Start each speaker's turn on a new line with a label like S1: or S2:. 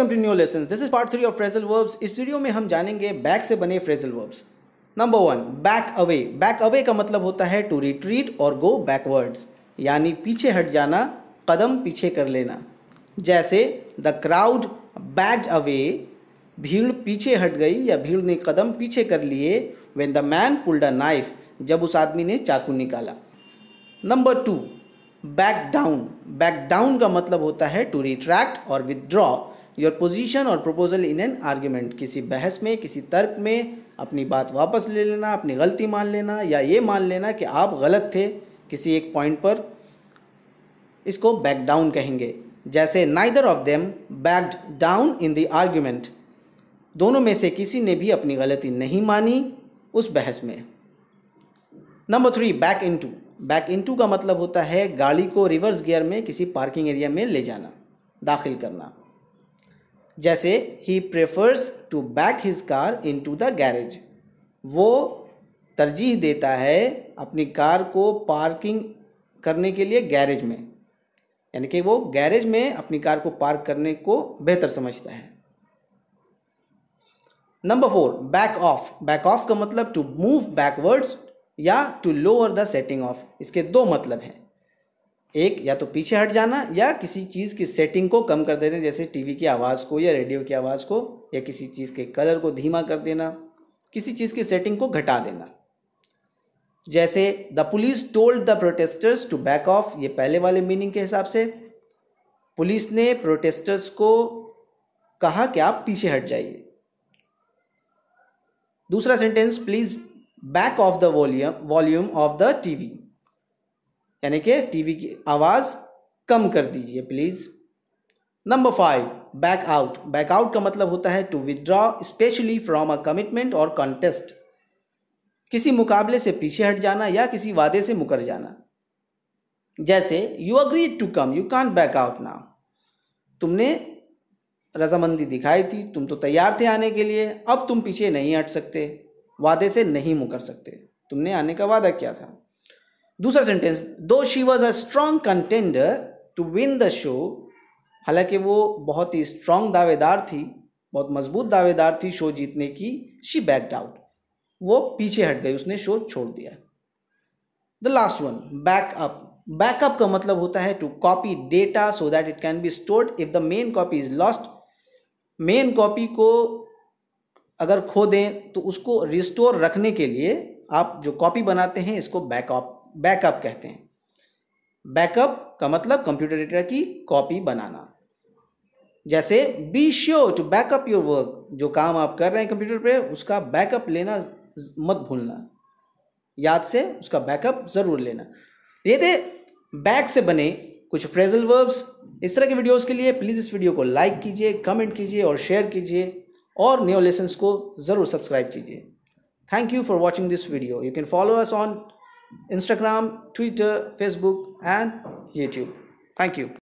S1: Welcome to new lesson this is part three of phrasal verbs इस video में हम जानेंगे बैक से बने phrasal verbs number one back away back away का मतलब होता है टू रिट्रीट और गो बैकवर्ड्स यानी पीछे हट जाना कदम पीछे कर लेना जैसे द क्राउड बैक अवे भीड़ पीछे हट गई या भीड़ ने कदम पीछे कर लिए when the man pulled a knife जब उस आदमी ने चाकू निकाला number two back down back down का मतलब होता है टू रिट्रैक्ट और विदड्रॉ योर पोजीशन और प्रपोजल इन एन आर्ग्यूमेंट किसी बहस में किसी तर्क में अपनी बात वापस ले लेना अपनी गलती मान लेना या ये मान लेना कि आप गलत थे किसी एक पॉइंट पर इसको बैक डाउन कहेंगे जैसे neither of them backed down in the argument दोनों में से किसी ने भी अपनी गलती नहीं मानी उस बहस में number three back into back into का मतलब होता है गाड़ी को रिवर्स गियर में किसी पार्किंग एरिया में ले जाना दाखिल करना जैसे he prefers to back his car into the garage वो तरजीह देता है अपनी कार को पार्किंग करने के लिए गैरेज में यानी कि वो गैरेज में अपनी कार को पार्क करने को बेहतर समझता है number four back off back off का मतलब टू मूव बैकवर्ड्स या to lower the setting of इसके दो मतलब हैं एक या तो पीछे हट जाना या किसी चीज़ की सेटिंग को कम कर देना जैसे टीवी की आवाज़ को या रेडियो की आवाज़ को या किसी चीज़ के कलर को धीमा कर देना किसी चीज़ की सेटिंग को घटा देना जैसे the police told the protesters to back off ये पहले वाले मीनिंग के हिसाब से पुलिस ने प्रोटेस्टर्स को कहा कि आप पीछे हट जाइए दूसरा sentence please back off the volume volume of the TV यानी कि टीवी की आवाज़ कम कर दीजिए please number five back out back out का मतलब होता है to withdraw especially from a commitment और कॉन्टेस्ट किसी मुकाबले से पीछे हट जाना या किसी वादे से मुकर जाना जैसे you agree to come you can back out now तुमने रजामंदी दिखाई थी तुम तो तैयार थे आने के लिए अब तुम पीछे नहीं हट सकते वादे से नहीं मुकर सकते तुमने आने का वादा किया था दूसरा sentence though she was a strong contender to win the show हालांकि वो बहुत ही स्ट्रॉन्ग दावेदार थी बहुत मजबूत दावेदार थी शो जीतने की शी बैकड आउट वो पीछे हट गई उसने शो छोड़ दिया the last one backup backup का मतलब होता है to copy data so that it can be stored if the main copy is lost main copy को अगर खो दें तो उसको रिस्टोर रखने के लिए आप जो कॉपी बनाते हैं इसको बैकअप बैकअप कहते हैं बैकअप का मतलब कंप्यूटर डेटा की कॉपी बनाना जैसे be sure to back up your work जो काम आप कर रहे हैं कंप्यूटर पे उसका बैकअप लेना मत भूलना याद से उसका बैकअप ज़रूर लेना ये थे बैक से बने कुछ फ्रेजल वर्ब्स इस तरह के वीडियोस के लिए प्लीज़ इस वीडियो को लाइक कीजिए कमेंट कीजिए और शेयर कीजिए और न्यू लेसन्स को ज़रूर सब्सक्राइब कीजिए thank you for watching this video you can follow us on Instagram, Twitter, Facebook, and YouTube. Thank you.